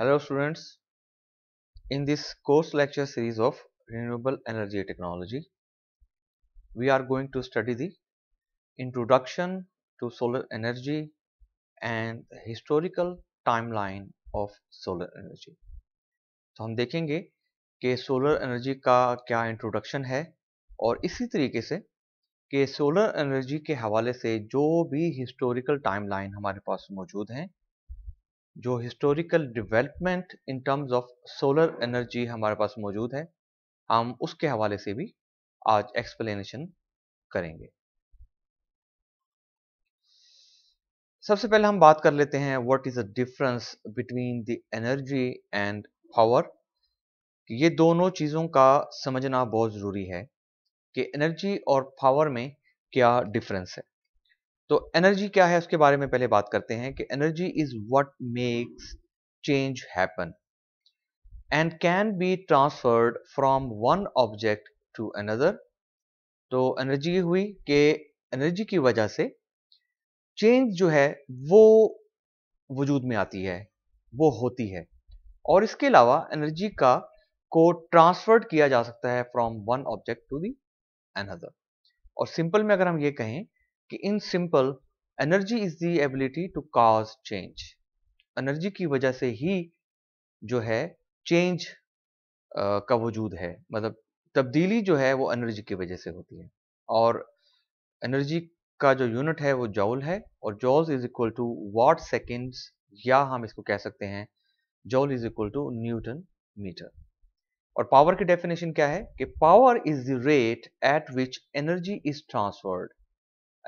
Hello students, in this course lecture series of renewable energy technology, we are going to study the introduction to solar energy and historical timeline of solar energy. तो हम देखेंगे कि solar energy का क्या introduction है और इसी तरीके से कि सोलर एनर्जी के हवाले से जो भी हिस्टोरिकल टाइमलाइन हमारे पास मौजूद हैं जो historical development in terms of solar energy हमारे पास मौजूद है हम उसके हवाले से भी आज एक्सप्लेनेशन करेंगे सबसे पहले हम बात कर लेते हैं what is the difference between the energy and power ये दोनों चीज़ों का समझना बहुत ज़रूरी है कि एनर्जी और पावर में क्या डिफरेंस है तो एनर्जी क्या है उसके बारे में पहले बात करते हैं कि energy is what makes change happen and can be transferred from one object to another तो एनर्जी ये हुई कि एनर्जी की वजह से चेंज जो है वो वजूद में आती है वो होती है और इसके अलावा एनर्जी का को ट्रांसफर्ड किया जा सकता है from one object to the another और सिंपल में अगर हम ये कहें कि in simple energy is the ability to cause change energy की वजह से ही जो है चेंज uh, का वजूद है मतलब तब्दीली जो है वो एनर्जी की वजह से होती है और एनर्जी का जो यूनिट है वो जॉल है और joule is equal to watt seconds या हम इसको कह सकते हैं joule is equal to Newton metre और पावर की डेफिनेशन क्या है कि power is the rate at which energy is transferred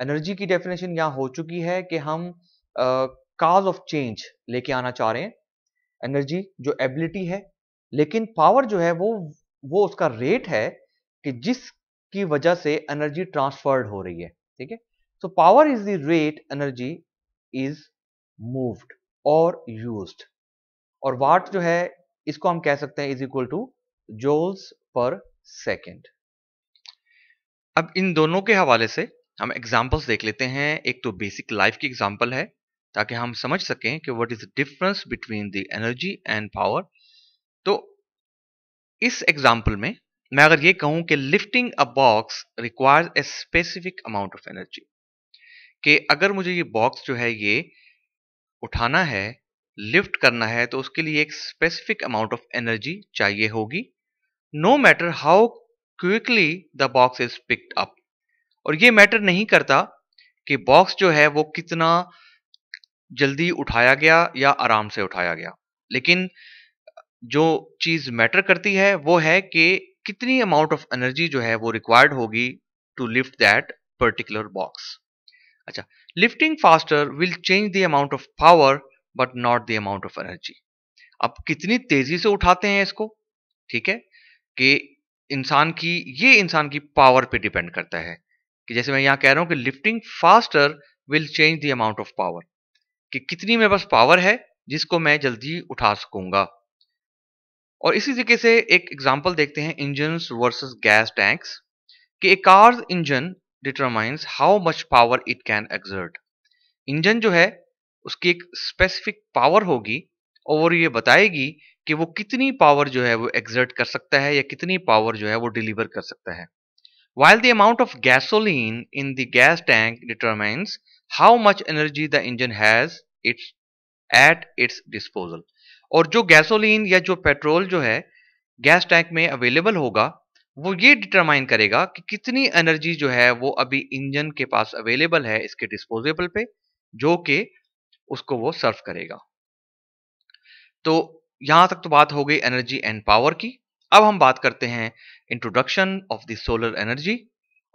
energy की डेफिनेशन यहाँ हो चुकी है कि हम काज ऑफ चेंज लेके आना चाह रहे हैं एनर्जी जो एबिलिटी है लेकिन पावर जो है वो वो उसका रेट है कि जिसकी वजह से एनर्जी ट्रांसफर्ड हो रही है ठीक है so power is the rate energy is moved और यूज्ड और वाट जो है इसको हम कह सकते हैं इज इक्वल टू जोल्स पर सेकेंड अब इन दोनों के हवाले से हम एग्जाम्पल्स देख लेते हैं एक तो बेसिक लाइफ की एग्जाम्पल है ताकि हम समझ सकें कि what is the difference between the energy and power तो इस एग्जाम्पल में मैं अगर ये कहूं कि lifting a box requires a specific amount of energy कि अगर मुझे ये बॉक्स जो है ये उठाना है लिफ्ट करना है तो उसके लिए एक स्पेसिफिक अमाउंट ऑफ एनर्जी चाहिए होगी no matter how quickly the box is picked up और ये मैटर नहीं करता कि बॉक्स जो है वो कितना जल्दी उठाया गया या आराम से उठाया गया लेकिन जो चीज़ मैटर करती है वो है कि कितनी अमाउंट ऑफ एनर्जी जो है वो रिक्वायर्ड होगी to lift that particular box अच्छा lifting faster will change the amount of power but not the amount of energy अब कितनी तेजी से उठाते हैं इसको ठीक है कि इंसान की ये इंसान की पावर पे डिपेंड करता है कि जैसे मैं यहां कह रहा हूं कि lifting faster will change the amount of power कि कितनी मेरे पास पावर है जिसको मैं जल्दी उठा सकूंगा और इसी तरीके से एक एग्जांपल देखते हैं इंजन वर्सेस गैस टैंक्स कि एक car's engine determines how much power it can exert engine जो है उसकी एक स्पेसिफिक पावर होगी और ये बताएगी कि वो कितनी पावर जो है वो एग्जर्ट कर सकता है या कितनी पावर जो है वो डिलीवर कर सकता है while the amount of gasoline in the gas tank determines how much energy the engine has its at its disposal और जो गैसोलीन या जो पेट्रोल जो है गैस टैंक में अवेलेबल होगा वो ये डिटरमाइन करेगा कि कितनी एनर्जी जो है वो अभी इंजन के पास अवेलेबल है इसके डिस्पोजेबल पे जो कि उसको वो सर्व करेगा तो यहां तक तो बात हो गई एनर्जी एंड पावर की अब हम बात करते हैं introduction of the solar energy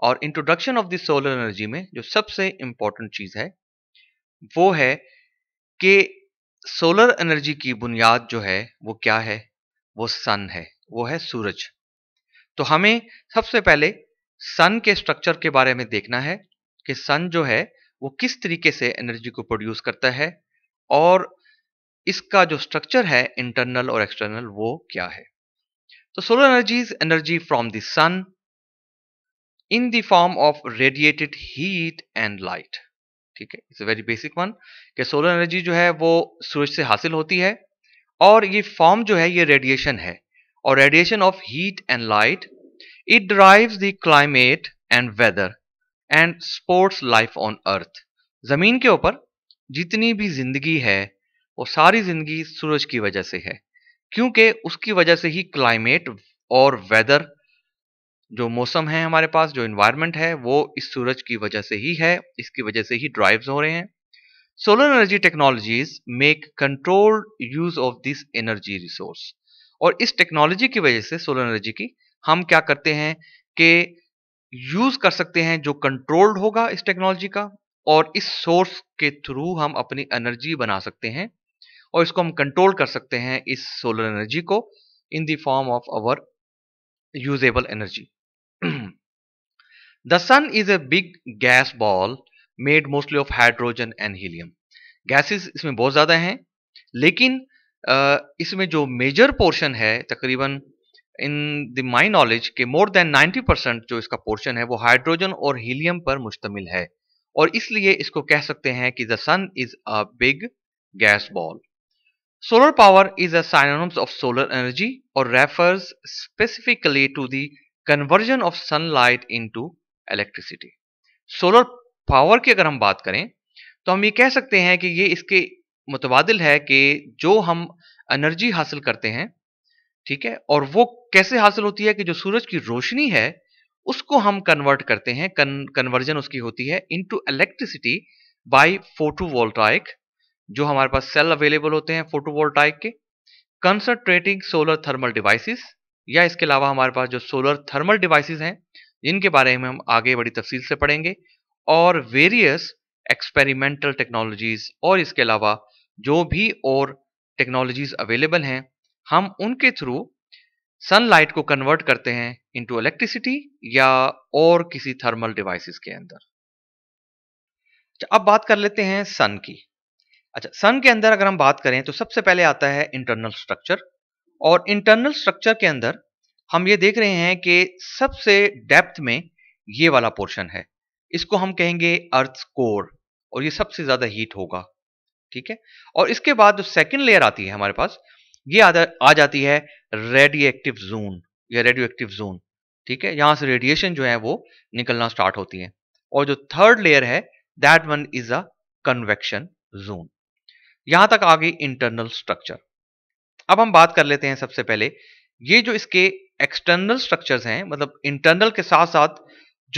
और introduction of the solar energy में जो सबसे इंपॉर्टेंट चीज़ है वो है कि सोलर एनर्जी की बुनियाद जो है वो क्या है वो सन है वो है सूरज तो हमें सबसे पहले सन के स्ट्रक्चर के बारे में देखना है कि सन जो है वो किस तरीके से एनर्जी को प्रोड्यूस करता है और इसका जो स्ट्रक्चर है इंटरनल और एक्सटर्नल वो क्या है So solar energy is energy from the sun in the form of radiated heat and light. ठीक है इट्स वेरी बेसिक वन कि सोलर एनर्जी जो है वो सूरज से हासिल होती है और ये फॉर्म जो है ये रेडिएशन है और radiation of heat and light it drives the climate and weather and supports life on earth ज़मीन के ऊपर जितनी भी जिंदगी है वो सारी जिंदगी सूरज की वजह से है क्योंकि उसकी वजह से ही क्लाइमेट और वेदर जो मौसम है हमारे पास जो इन्वायरमेंट है वो इस सूरज की वजह से ही है इसकी वजह से ही ड्राइव्स हो रहे हैं solar energy technologies make controlled use of this energy resource और इस टेक्नोलॉजी की वजह से सोलर एनर्जी की हम क्या करते हैं कि यूज कर सकते हैं जो कंट्रोल्ड होगा इस टेक्नोलॉजी का और इस सोर्स के थ्रू हम अपनी एनर्जी बना सकते हैं और इसको हम कंट्रोल कर सकते हैं इस सोलर एनर्जी को in the form of our usable energy the sun is a big gas ball made mostly of hydrogen and helium gases इसमें बहुत ज़्यादा हैं लेकिन इसमें जो मेजर पोर्शन है तकरीबन इन द माई नॉलेज के मोर देन 90 परसेंट जो इसका पोर्शन है वो हाइड्रोजन और हीलियम पर मुश्तमिल है और इसलिए इसको कह सकते हैं कि the sun is a big gas ball Solar power is a synonym of solar energy or refers specifically to the conversion of sunlight to electricity solar power की अगर हम बात करें तो हम ये कह सकते हैं कि ये इसके मुतबादल है कि जो हम एनर्जी हासिल करते हैं ठीक है और वो कैसे हासिल होती है कि जो सूरज की रोशनी है उसको हम कन्वर्ट करते हैं कन्वर्जन उसकी होती है इनटू इलेक्ट्रिसिटी बाय फोटोवोल्टाइक जो हमारे पास सेल अवेलेबल होते हैं फोटोवोल्टाइक के कंसनट्रेटिंग सोलर थर्मल डिवाइसेस या इसके अलावा हमारे पास जो सोलर थर्मल डिवाइसेस हैं इनके बारे में हम आगे बड़ी तफसील से पढ़ेंगे और वेरियस एक्सपेरिमेंटल टेक्नोलॉजीज और इसके अलावा जो भी और टेक्नोलॉजीज अवेलेबल हैं हम उनके थ्रू सनलाइट को कन्वर्ट करते हैं इनटू इलेक्ट्रिसिटी या और किसी थर्मल डिवाइसेस के अंदर अच्छा, अब बात कर लेते हैं सन की अच्छा सन के अंदर अगर हम बात करें तो सबसे पहले आता है इंटरनल स्ट्रक्चर और इंटरनल स्ट्रक्चर के अंदर हम ये देख रहे हैं कि सबसे डेप्थ में ये वाला पोर्शन है इसको हम कहेंगे अर्थ कोर और ये सबसे ज़्यादा हीट होगा ठीक है और इसके बाद जो सेकेंड लेयर आती है हमारे पास ये आ जाती है रेडियक्टिव जोन या रेडियो एक्टिव जोन ठीक है यहाँ से रेडिएशन जो है वो निकलना स्टार्ट होती है और जो थर्ड लेयर है that one is a convection zone यहां तक आ गई इंटरनल स्ट्रक्चर अब हम बात कर लेते हैं सबसे पहले ये जो इसके एक्सटर्नल स्ट्रक्चर्स हैं मतलब इंटरनल के साथ साथ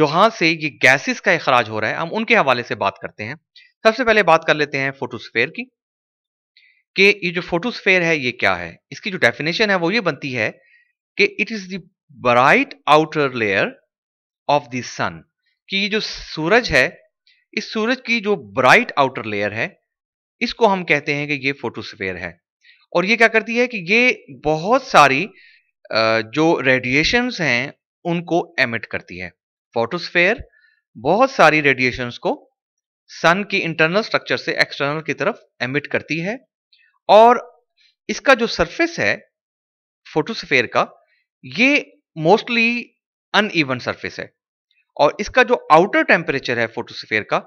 जहां से ये गैसेस का अखराज हो रहा है हम उनके हवाले से बात करते हैं सबसे पहले बात कर लेते हैं फोटोस्फेयर की कि ये जो फोटोस्फेयर है ये क्या है इसकी जो डेफिनेशन है वो ये बनती है कि इट इज द्राइट bright outer layer of the sun कि ये जो सूरज है इस सूरज की जो ब्राइट आउटर लेयर है इसको हम कहते हैं कि ये फोटोस्फेयर है और ये क्या करती है कि ये बहुत सारी जो रेडिएशंस हैं उनको एमिट करती है फोटोस्फेयर बहुत सारी रेडिएशंस को सन की इंटरनल स्ट्रक्चर से एक्सटर्नल की तरफ एमिट करती है और इसका जो सरफेस है फोटोस्फेयर का ये मोस्टली अनइवन सरफेस है और इसका जो आउटर टेम्परेचर है फोटोस्फेयर का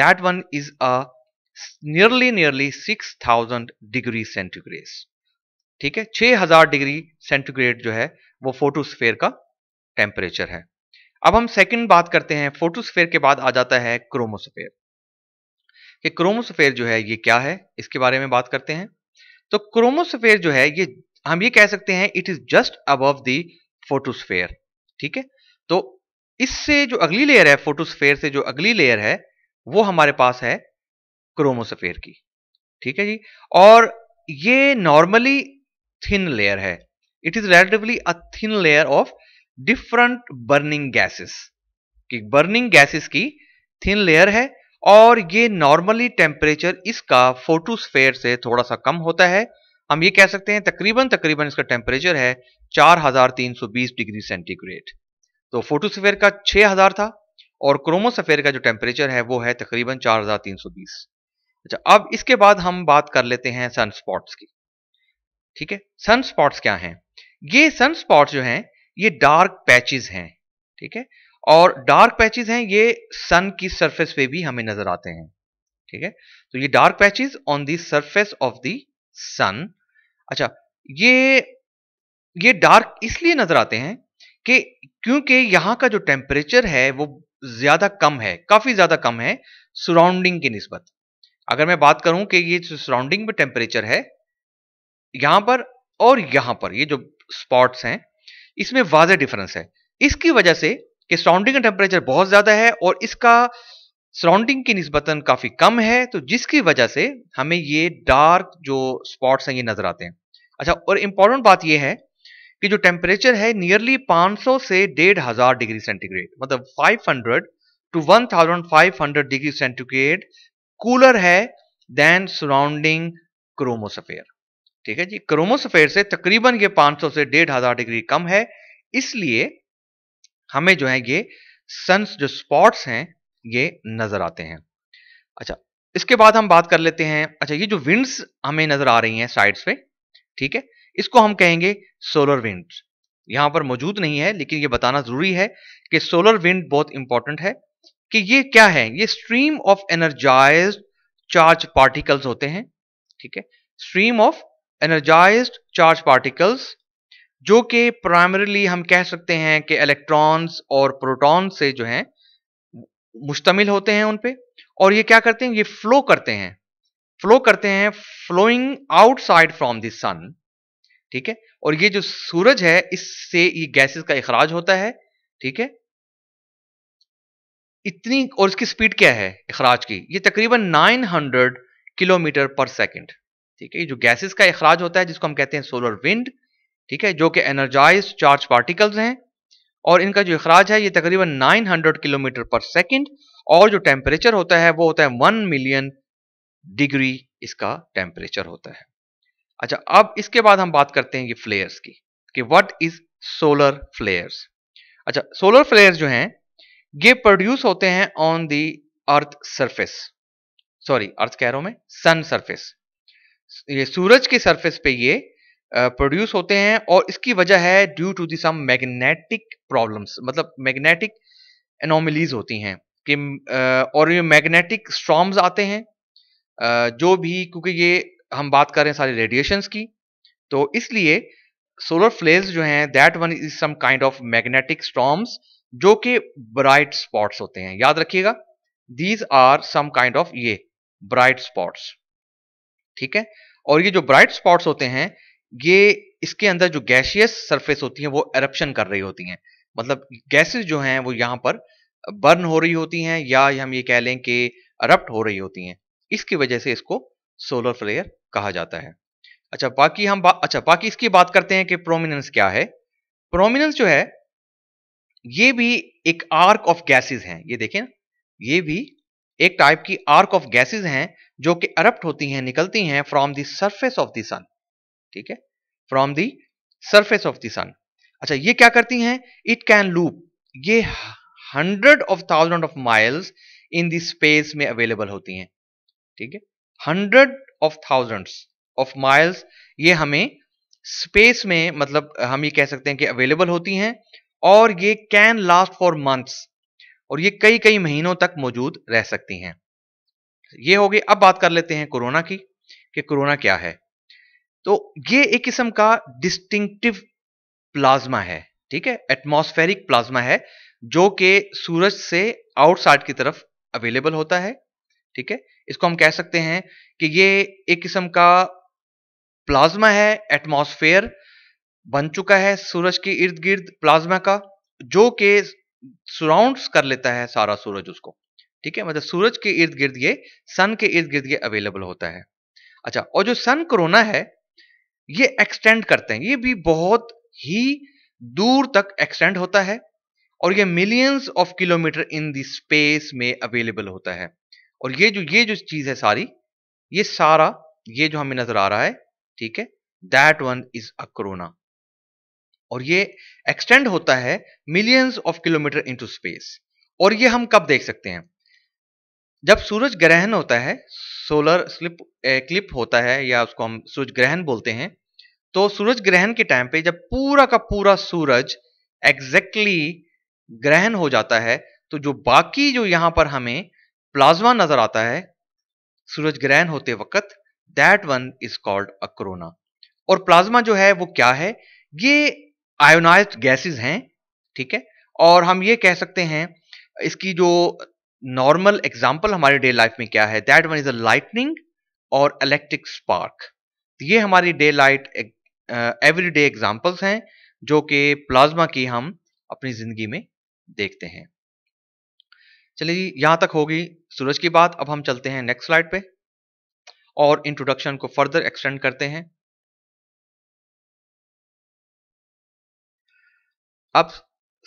that one is a nearly nearly 6000 degree centigrade ठीक है 6000 डिग्री सेंटीग्रेड जो है वो फोटोस्फेयर का टेम्परेचर है अब हम सेकंड बात करते हैं फोटोस्फेयर के बाद आ जाता है क्रोमोस्फेयर कि क्रोमोस्फेयर जो है ये क्या है इसके बारे में बात करते हैं तो क्रोमोस्फेयर जो है ये हम ये कह सकते हैं it is just above the photosphere ठीक है तो इससे जो अगली लेयर है फोटोस्फेयर से जो अगली लेयर है वो हमारे पास है क्रोमोसफेयर की ठीक है जी और ये नॉर्मली थिन लेयर है it is relatively a thin layer of different burning gases कि बर्निंग गैसेस की थिन लेयर है और ये नॉर्मली टेम्परेचर इसका फोटोस्फेयर से थोड़ा सा कम होता है हम ये कह सकते हैं तकरीबन तकरीबन इसका टेम्परेचर है 4320 डिग्री सेंटीग्रेड तो फोटोस्फेयर का 6000 था और क्रोमोसफेयर का जो टेम्परेचर है वो है तकरीबन 4320 अच्छा अब इसके बाद हम बात कर लेते हैं सन स्पॉट्स की ठीक है सन स्पॉट्स क्या हैं ये सन स्पॉट्स जो हैं ये डार्क पैचेस हैं ठीक है और डार्क पैचेस हैं ये सन की सरफेस पे भी हमें नजर आते हैं ठीक है तो ये dark patches on the surface of the sun अच्छा ये ये डार्क इसलिए नजर आते हैं कि क्योंकि यहाँ का जो टेम्परेचर है वो ज्यादा कम है काफी ज्यादा कम है सराउंडिंग की निस्बत अगर मैं बात करूं कि ये जो सराउंडिंग में टेम्परेचर है यहां पर और यहां पर ये जो स्पॉट्स हैं इसमें वाजे डिफरेंस है इसकी वजह से कि सराउंडिंग का टेम्परेचर बहुत ज़्यादा है और इसका सराउंडिंग की नस्बता काफ़ी कम है तो जिसकी वजह से हमें ये डार्क जो स्पॉट्स हैं ये नज़र आते हैं अच्छा और इंपॉर्टेंट बात यह है कि जो टेम्परेचर है नियरली 500 से डेढ़ हज़ार डिग्री सेंटीग्रेड मतलब 500 टू 1500 डिग्री सेंटीग्रेड कूलर है देन सराउंडिंग क्रोमोसफेयर ठीक है जी क्रोमोसफेयर से तकरीबन ये 500 से डेढ़ हजार डिग्री कम है इसलिए हमें जो है ये सन्स जो स्पॉट्स हैं ये नजर आते हैं अच्छा इसके बाद हम बात कर लेते हैं अच्छा ये जो विंड्स हमें नजर आ रही हैं साइड्स पे ठीक है इसको हम कहेंगे सोलर विंड्स यहां पर मौजूद नहीं है लेकिन ये बताना जरूरी है कि सोलर विंड बहुत इंपॉर्टेंट है कि ये क्या है ये stream of energize charge particles होते हैं ठीक है stream of energize charge particles जो कि प्राइमरीली हम कह सकते हैं कि इलेक्ट्रॉन्स और प्रोटॉन्स से जो है मुश्तमिल होते हैं उनपे और ये क्या करते हैं ये फ्लो करते हैं फ्लो करते हैं flowing outside from the sun ठीक है और ये जो सूरज है इससे ये गैसेस का इखराज होता है ठीक है इतनी और इसकी स्पीड क्या है अखराज की ये तकरीबन 900 किलोमीटर पर सेकंड ठीक है ये जो गैसेस का अखराज होता है जिसको हम कहते हैं सोलर विंड ठीक है जो कि एनर्जाइज चार्ज पार्टिकल्स हैं और इनका जो अखराज है ये तकरीबन 900 किलोमीटर पर सेकंड और जो टेम्परेचर होता है वो होता है वन मिलियन डिग्री इसका टेम्परेचर होता है अच्छा अब इसके बाद हम बात करते हैं ये फ्लेयर्स की कि व्हाट इज सोलर फ्लेयर्स अच्छा सोलर फ्लेयर्स जो हैं ये प्रोड्यूस होते हैं on the earth surface sorry earth कह रहा हूं मैं सन सरफेस ये सूरज के सरफेस पे ये प्रोड्यूस होते हैं और इसकी वजह है due to the some magnetic problems मतलब मैग्नेटिक एनोमलीज होती हैं कि और ये मैग्नेटिक स्ट्रॉम्स आते हैं जो भी क्योंकि ये हम बात कर रहे हैं सारी रेडिएशंस की तो इसलिए सोलर फ्लेज जो हैं that one is some kind of magnetic storms जो कि ब्राइट स्पॉट्स होते हैं याद रखिएगा these are some kind of ये ब्राइट स्पॉट्स ठीक है और ये जो ब्राइट स्पॉट्स होते हैं ये इसके अंदर जो गैशियस सरफेस होती है वो एरप्शन कर रही होती हैं मतलब गैसेस जो हैं वो यहां पर बर्न हो रही होती हैं या हम ये कह लें कि अरप्ट हो रही होती हैं इसकी वजह से इसको सोलर फ्लेयर कहा जाता है अच्छा बाकी हम बा, अच्छा बाकी इसकी बात करते हैं कि प्रोमिनेंस क्या है प्रोमिनेंस जो है ये भी एक आर्क ऑफ गैसेस हैं ये देखें ये भी एक टाइप की आर्क ऑफ गैसेस हैं जो कि अरप्ट होती हैं निकलती हैं from the surface of the sun ठीक है from the surface of the sun अच्छा ये क्या करती हैं इट कैन लूप ये hundred of thousand of miles in the space में अवेलेबल होती हैं ठीक है hundred of thousands of miles ये हमें स्पेस में मतलब हम ये कह सकते हैं कि अवेलेबल होती हैं और ये कैन लास्ट फॉर मंथ्स और ये कई कई महीनों तक मौजूद रह सकती हैं ये गई अब बात कर लेते हैं कोरोना की कि कोरोना क्या है तो ये एक किस्म का डिस्टिंक्टिव प्लाज्मा है ठीक है एटमोस्फेरिक प्लाज्मा है जो कि सूरज से आउटसाइड की तरफ अवेलेबल होता है ठीक है इसको हम कह सकते हैं कि ये एक किस्म का प्लाज्मा है एटमोस्फेयर बन चुका है सूरज के इर्द गिर्द प्लाज्मा का जो के सराउंड कर लेता है सारा सूरज उसको ठीक है मतलब सूरज के इर्द गिर्द ये सन के इर्द गिर्द ये अवेलेबल होता है अच्छा और जो सन कोरोना है ये एक्सटेंड करते हैं ये भी बहुत ही दूर तक एक्सटेंड होता है और ये millions of kilometre in the space में अवेलेबल होता है और ये जो ये जो चीज है सारी ये सारा ये जो हमें नजर आ रहा है ठीक है that one is a corona और ये एक्सटेंड होता है millions of kilometre into space और ये हम कब देख सकते हैं जब सूरज ग्रहण होता है सोलर स्लिप क्लिप होता है या उसको हम सूरज ग्रहण बोलते हैं तो सूरज ग्रहण के टाइम पे जब पूरा का पूरा सूरज एग्जैक्टली ग्रहण हो जाता है तो जो बाकी जो यहां पर हमें प्लाज्मा नजर आता है सूरज ग्रहण होते वक्त that one is called a corona और प्लाज्मा जो है वो क्या है ये आयोनाइज गैसेज हैं ठीक है और हम ये कह सकते हैं इसकी जो नॉर्मल एग्जाम्पल हमारे डे लाइफ में क्या है that one is a lightning और इलेक्ट्रिक स्पार्क ये हमारी day light every day examples हैं जो कि प्लाज्मा की हम अपनी जिंदगी में देखते हैं चलिए यहां तक होगी सूरज की बात अब हम चलते हैं नेक्स्ट स्लाइड पे और इंट्रोडक्शन को फर्दर एक्सटेंड करते हैं अब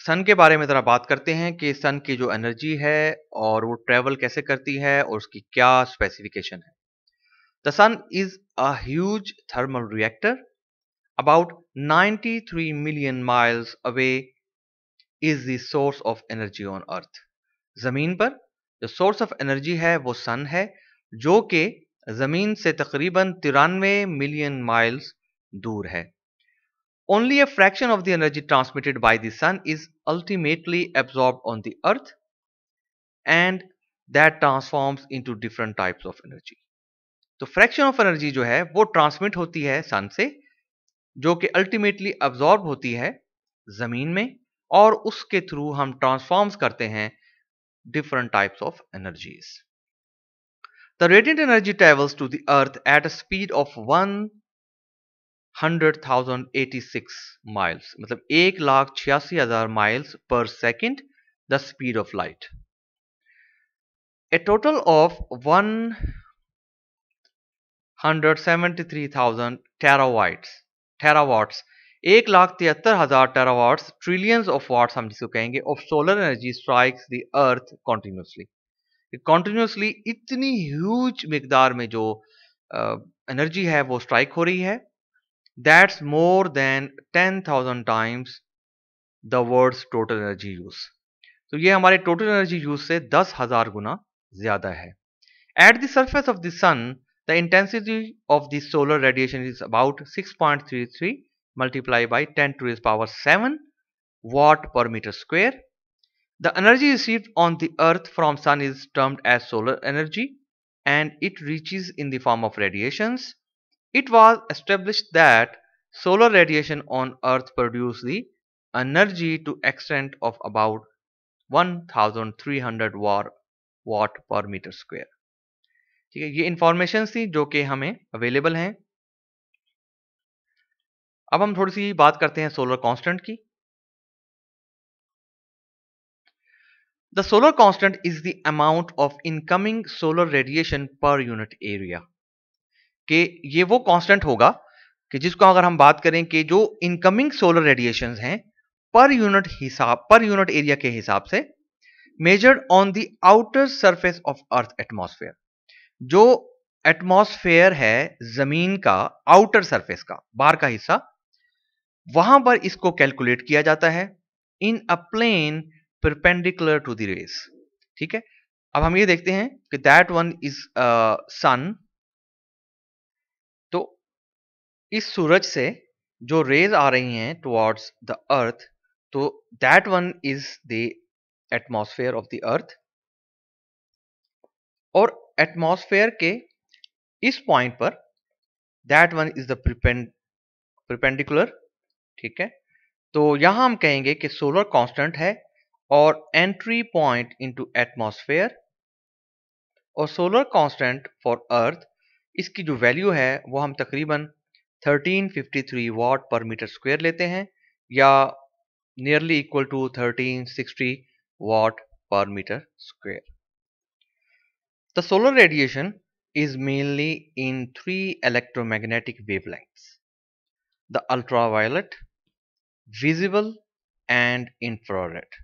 सन के बारे में ज़रा बात करते हैं कि सन की जो एनर्जी है और वो ट्रेवल कैसे करती है और उसकी क्या स्पेसिफिकेशन है the sun is a huge thermal reactor about 93 million miles away is the source of energy on earth ज़मीन पर जो सोर्स ऑफ एनर्जी है वो सन है जो कि ज़मीन से तकरीबन तिरानवे मिलियन माइल्स दूर है Only a fraction of the energy transmitted by the sun is ultimately absorbed on the earth and that transforms into different types of energy. तो फ्रैक्शन ऑफ एनर्जी जो है वो ट्रांसमिट होती है सन से जो कि अल्टीमेटली अब्जॉर्ब होती है ज़मीन में और उसके थ्रू हम ट्रांसफॉर्म्स करते हैं different types of energies. The radiant energy travels to the earth at a speed of 1 hundred thousand eighty six miles मतलब एक लाख छियासी हजार miles per second the speed of light a total of one hundred seventy three thousand terawatts terawatts एक लाख तिहत्तर हजार टेरावाट्स trillions of watts हम जिसको कहेंगे of solar energy strikes the earth continuously continuously इतनी ह्यूज मकदार में जो एनर्जी uh, है वो स्ट्राइक हो रही है that's more than 10,000 times the world's total energy use. So, ye hamare total energy use se 10,000 guna zyada hai. At the surface of the sun, the intensity of the solar radiation is about 6.33 multiplied by 10 to the power 7 watt per meter square. The energy received on the earth from sun is termed as solar energy and it reaches in the form of radiations. It was established that solar radiation on Earth produced the energy to extent of about 1300 watt per metre square ठीक है ये information थी जो कि हमें available हैं अब हम थोड़ी सी बात करते हैं सोलर कांस्टेंट की the solar constant is the amount of incoming solar radiation per unit area कि ये वो कांस्टेंट होगा कि जिसको अगर हम बात करें कि जो इनकमिंग सोलर रेडिएशन हैं पर यूनिट हिसाब पर यूनिट एरिया के हिसाब से measured on the outer surface of earth atmosphere जो एटमोसफेयर है जमीन का आउटर सरफेस का बाहर का हिस्सा वहां पर इसको कैलकुलेट किया जाता है in a plane perpendicular to the rays ठीक है अब हम ये देखते हैं कि दैट वन इज सन इस सूरज से जो रेज आ रही हैं टुवर्ड्स द अर्थ तो that one is the atmosphere of the earth और एटमॉस्फेयर के इस पॉइंट पर that one is the perpendicular ठीक है तो यहां हम कहेंगे कि सोलर कांस्टेंट है और एंट्री पॉइंट इनटू एटमॉस्फेयर और सोलर कांस्टेंट फॉर अर्थ इसकी जो वैल्यू है वो हम तकरीबन 1353 वाट पर मीटर स्क्वायर लेते हैं या nearly equal to 1360 watt per meter square. The solar radiation is mainly in three electromagnetic wavelengths the ultraviolet, visible, and infrared.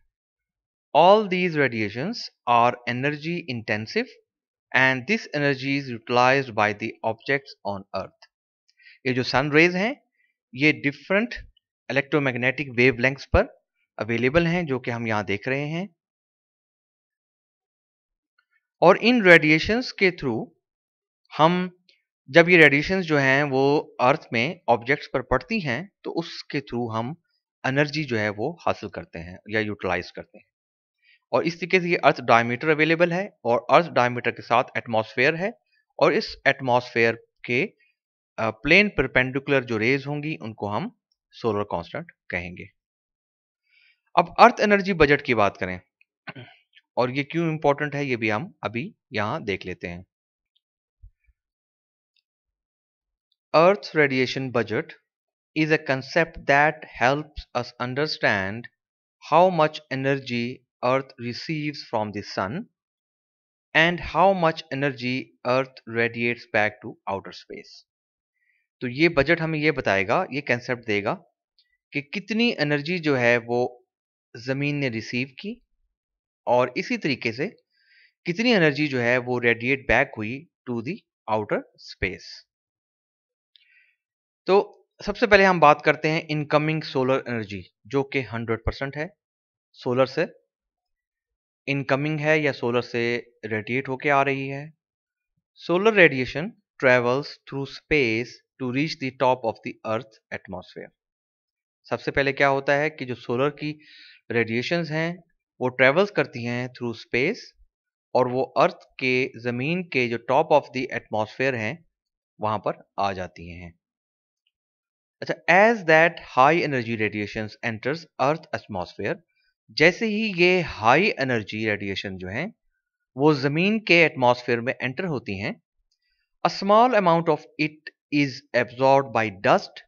All these radiations are energy intensive and this energy is utilized by the objects on earth. ये जो सन rays हैं ये different electromagnetic wavelengths पर available हैं जो कि हम यहाँ देख रहे हैं और इन रेडिएशंस के थ्रू हम जब ये रेडिएशंस जो हैं वो अर्थ में ऑब्जेक्ट्स पर पड़ती हैं तो उसके थ्रू हम एनर्जी जो है वो हासिल करते हैं या यूटिलाइज करते हैं और इस तरीके से ये अर्थ डायमीटर अवेलेबल है और अर्थ डायमीटर के साथ एटमॉस्फेयर है और इस एटमॉस्फेयर के प्लेन परपेंडिकुलर जो रेज होंगी उनको हम सोलर कांस्टेंट कहेंगे अब अर्थ एनर्जी बजट की बात करें और ये क्यों इंपॉर्टेंट है ये भी हम अभी यहां देख लेते हैं earth radiation budget is a concept that help us understand how much energy earth receive from the sun and how much energy earth radiates back to outer space तो ये बजट हमें ये बताएगा ये कंसेप्ट देगा कि कितनी एनर्जी जो है वो ज़मीन ने रिसीव की और इसी तरीके से कितनी एनर्जी जो है वो रेडिएट बैक हुई टू दी आउटर स्पेस तो सबसे पहले हम बात करते हैं इनकमिंग सोलर एनर्जी जो कि 100 परसेंट है सोलर से इनकमिंग है या सोलर से रेडिएट होके आ रही है solar radiation travels through space to reach the top of the earth atmosphere सबसे पहले क्या होता है कि जो सोलर की रेडिएशन हैं वो ट्रेवल्स करती हैं थ्रू स्पेस और वो अर्थ के ज़मीन के जो टॉप ऑफ द एटमोसफेयर हैं वहां पर आ जाती हैं अच्छा as that high energy radiation enters earth atmosphere जैसे ही ये हाई एनर्जी रेडिएशन जो हैं वो ज़मीन के एटमोसफेयर में एंटर होती हैं a small amount of it is absorb by dust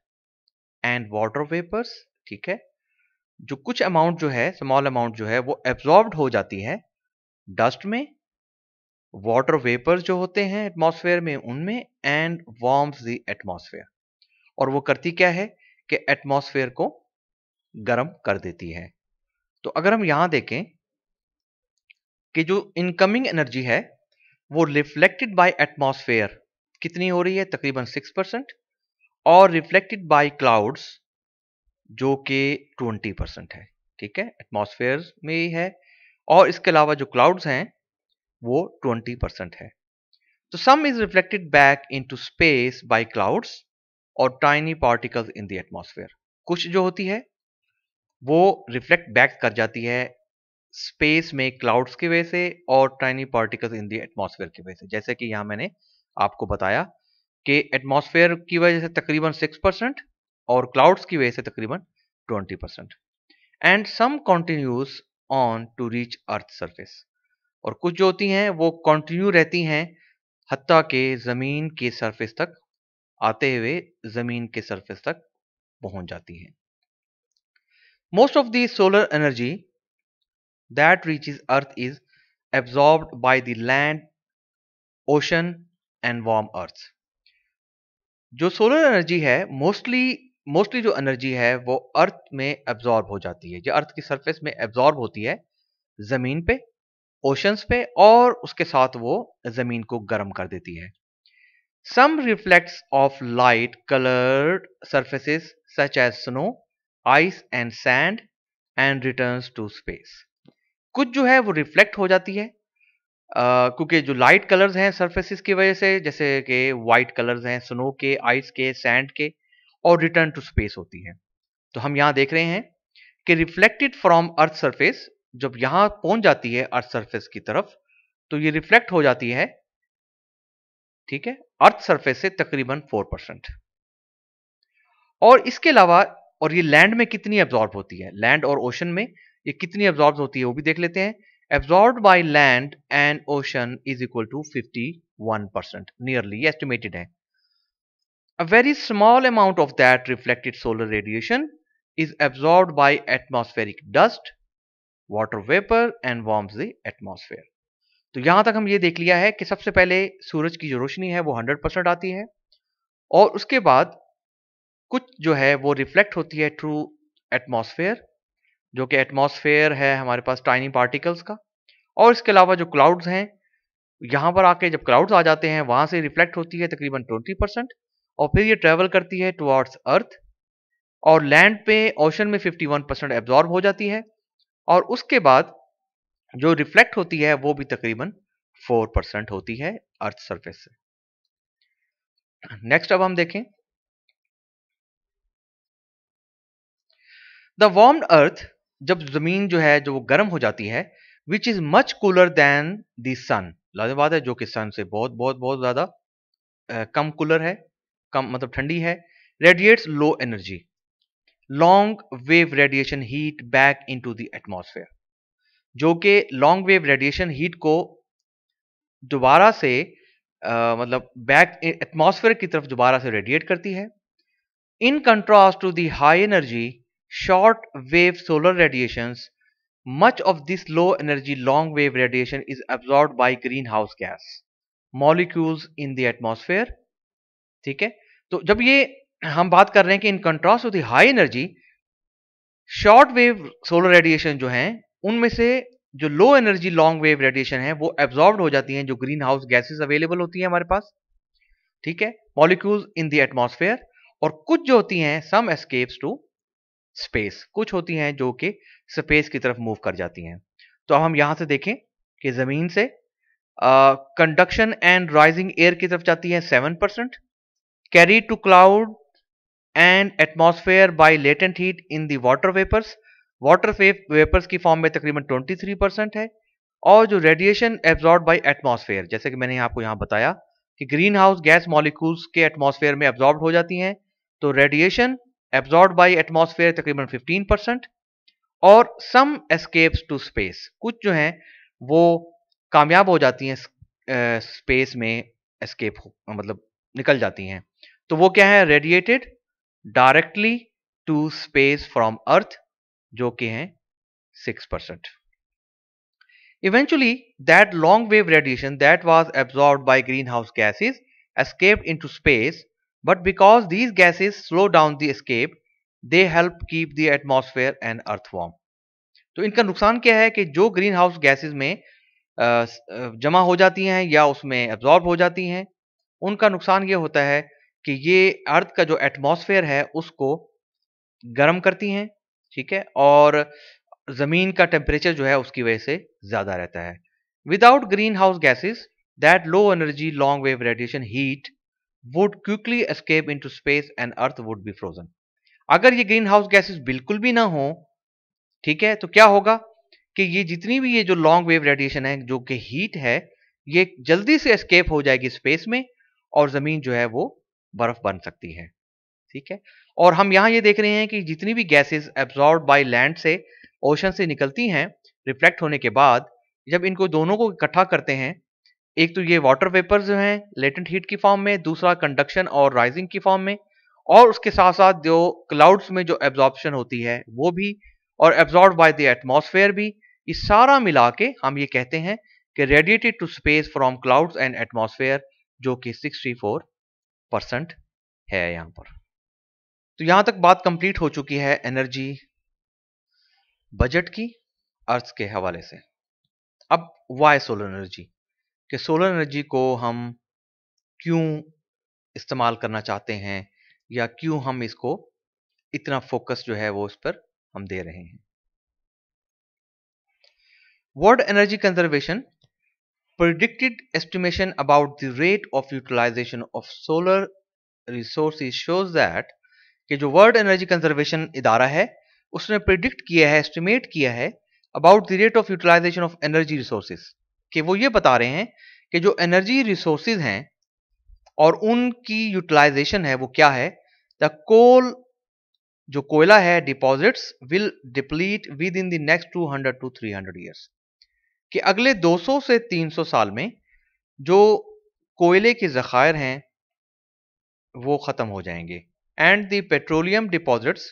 and water vapours ठीक है जो कुछ अमाउंट जो है स्मॉल अमाउंट जो है वो एब्जॉर्ब हो जाती है डस्ट में वाटर वेपर्स जो होते हैं एटमोसफेयर में उनमें एंड वार्म्स दी और वो करती क्या है कि एटमोसफेयर को गर्म कर देती है तो अगर हम यहां देखें कि जो इनकमिंग एनर्जी है वो रिफ्लेक्टेड बाय एटमोसफेयर कितनी हो रही है तकरीबन सिक्स परसेंट और रिफ्लेक्टेड बाय क्लाउड्स जो कि ट्वेंटी परसेंट है ठीक है एटमोसफेयर में ही है और इसके अलावा जो क्लाउड्स हैं वो ट्वेंटी परसेंट है तो some is reflected back to space by clouds और tiny particles in the atmosphere कुछ जो होती है वो रिफ्लेक्ट बैक कर जाती है स्पेस में क्लाउड्स की वजह से और tiny particles in the atmosphere की वजह से जैसे कि यहां मैंने आपको बताया कि एटमॉस्फेयर की वजह से तकरीबन सिक्स परसेंट और क्लाउड्स की वजह से तकरीबन twenty percent and some continues on to reach earth surface और कुछ जो होती हैं वो कंटिन्यू रहती हैं हती के ज़मीन के सरफेस तक आते हुए ज़मीन के सरफेस तक पहुंच जाती हैं most of the solar energy that reaches earth is absorb by the land ocean and warm earth जो सोलर एनर्जी है मोस्टली मोस्टली जो एनर्जी है वो अर्थ में एब्जॉर्ब हो जाती है जो अर्थ की सरफेस में एब्जॉर्ब होती है ज़मीन पे ओशंस पे और उसके साथ वो ज़मीन को गर्म कर देती है some reflects off light coloured surfaces such as snow ice and sand and return to space कुछ जो है वो रिफ्लेक्ट हो जाती है क्योंकि जो लाइट कलर्स हैं सर्फेसिस की वजह से जैसे कि वाइट कलर्स हैं स्नो के आइस के सैंड के और रिटर्न टू स्पेस होती है तो हम यहाँ देख रहे हैं कि रिफ्लेक्टेड फ्रॉम अर्थ सरफेस जब यहाँ पहुंच जाती है अर्थ सरफेस की तरफ तो ये रिफ्लेक्ट हो जाती है ठीक है अर्थ सरफेस से तकरीबन फोर परसेंट और इसके अलावा और ये लैंड में कितनी एब्जॉर्ब होती है लैंड और ओशन में ये कितनी एब्जॉर्ब होती है वो भी देख लेते हैं absorb by land and ocean is equal to 51 percent nearly estimated है A very small amount of that reflected solar radiation is absorbed by atmospheric dust, water vapor and warms the atmosphere. तो यहाँ तक हम ये देख लिया है कि सबसे पहले सूरज की जो रोशनी है वो 100 परसेंट आती है और उसके बाद कुछ जो है वो रिफ्लेक्ट होती है थ्रू एटमॉस्फेयर जो कि एटमॉस्फेयर है हमारे पास टाइनी पार्टिकल्स का और इसके अलावा जो क्लाउड्स हैं यहाँ पर आके जब क्लाउड्स आ जाते हैं वहाँ से रिफ्लेक्ट होती है तकरीबन ट्वेंटी परसेंट और फिर ये ट्रेवल करती है टुवार्ड्स अर्थ और लैंड पे ओशन में 51 परसेंट एब्जॉर्ब हो जाती है और उसके बाद जो रिफ्लेक्ट होती है वो भी तकरीबन 4 परसेंट होती है अर्थ सर्फेस से नेक्स्ट अब हम देखें द वॉर्म अर्थ जब ज़मीन जो है जो वो गर्म हो जाती है which is much cooler than the sun बात है जो कि सन से बहुत बहुत बहुत ज़्यादा कम कूलर है कम मतलब ठंडी है radiates low energy long wave radiation heat back into the atmosphere जो कि लॉन्ग वेव रेडिएशन हीट को दोबारा से आ, मतलब बैक एटमोसफेयर की तरफ दोबारा से रेडिएट करती है in contrast to the high energy short wave solar radiations, much of this low energy long wave radiation is absorbed by greenhouse gas molecules in the atmosphere. ठीक है तो जब ये हम बात कर रहे हैं कि in contrast with high energy short wave solar radiation जो है उनमें से जो low energy long wave radiation है वो एब्जॉर्ब हो जाती हैं जो ग्रीन हाउस गैसेस अवेलेबल होती हैं हमारे पास ठीक है मॉलिक्यूल्स इन द एटमॉस्फेयर और कुछ जो होती हैं सम एस्केप्स टू स्पेस कुछ होती हैं जो कि स्पेस की तरफ मूव कर जाती हैं तो अब हम यहां से देखें कि ज़मीन से कंडक्शन एंड राइजिंग एयर की तरफ जाती है seven percent carry to cloud and atmosphere by latent heat in the water vapours water vapours की फॉर्म में तकरीबन ट्वेंटी थ्री परसेंट है और जो रेडिएशन एब्जॉर्ब बाई एटमोसफेयर जैसे कि मैंने आपको यहां बताया कि ग्रीन हाउस गैस मॉलिक्यूल्स के एटमोसफेयर में एब्जॉर्ब हो जाती हैं तो रेडिएशन एब्जॉर्ब बाई एटमोसफेयर तकरीबन 15 परसेंट और सम एस्केप्स टू स्पेस कुछ जो हैं वो कामयाब हो जाती हैं स्पेस में एस्केप मतलब निकल जाती हैं तो वो क्या है radiated directly to space from earth जो कि हैं 6 percent eventually that long wave radiation that was absorb by green house gases escape into space but because these gases slow down the escape they help keep the atmosphere and earth warm. तो इनका नुकसान क्या है कि जो green house gases में जमा हो जाती हैं या उसमें एब्जॉर्ब हो जाती हैं उनका नुकसान ये होता है कि ये अर्थ का जो एटमोसफेयर है उसको गर्म करती हैं ठीक है और ज़मीन का टेम्परेचर जो है उसकी वजह से ज़्यादा रहता है without green house gases that low energy long wave radiation heat would quickly escape into space and earth would be frozen अगर ये ग्रीन हाउस गैसेज बिल्कुल भी ना हो ठीक है तो क्या होगा कि ये जितनी भी ये जो लॉन्ग वेव रेडिएशन है जो कि हीट है ये जल्दी से एस्केप हो जाएगी स्पेस में और जमीन जो है वो बर्फ बन सकती है ठीक है और हम यहां ये देख रहे हैं कि जितनी भी गैसेस एब्जॉर्ब बाय लैंड से ओशन से निकलती हैं रिफ्लेक्ट होने के बाद जब इनको दोनों को इकट्ठा करते हैं एक तो ये वाटर वेपर जो है लेटेंट हीट की फॉर्म में दूसरा कंडक्शन और राइजिंग की फॉर्म में और उसके साथ साथ जो क्लाउड्स में जो एब्जॉर्प्शन होती है वो भी और एब्जॉर्ब बाय द एटमॉस्फेयर भी इस सारा मिला के हम ये कहते हैं कि radiated to space from clouds and atmosphere जो कि 64 परसेंट है यहां पर तो यहां तक बात कंप्लीट हो चुकी है एनर्जी बजट की अर्थ के हवाले से अब वाई सोलर एनर्जी कि सोलर एनर्जी को हम क्यों इस्तेमाल करना चाहते हैं या क्यों हम इसको इतना फोकस जो है वो इस पर हम दे रहे हैं world energy conservation predicted estimation about the rate of utilisation of solar resource shows that कि जो वर्ल्ड एनर्जी कंजर्वेशन इदारा है उसने प्रिडिक्ट किया है एस्टिमेट किया है about the rate of utilisation of energy resources कि वो ये बता रहे हैं कि जो एनर्जी रिसोर्सेज हैं और उनकी यूटिलाइजेशन है वो क्या है द कोल जो कोयला है deposits will deplete within the next 200 to three years कि अगले 200 से 300 साल में जो कोयले के ज़खायर हैं वो ख़त्म हो जाएंगे and the petroleum deposits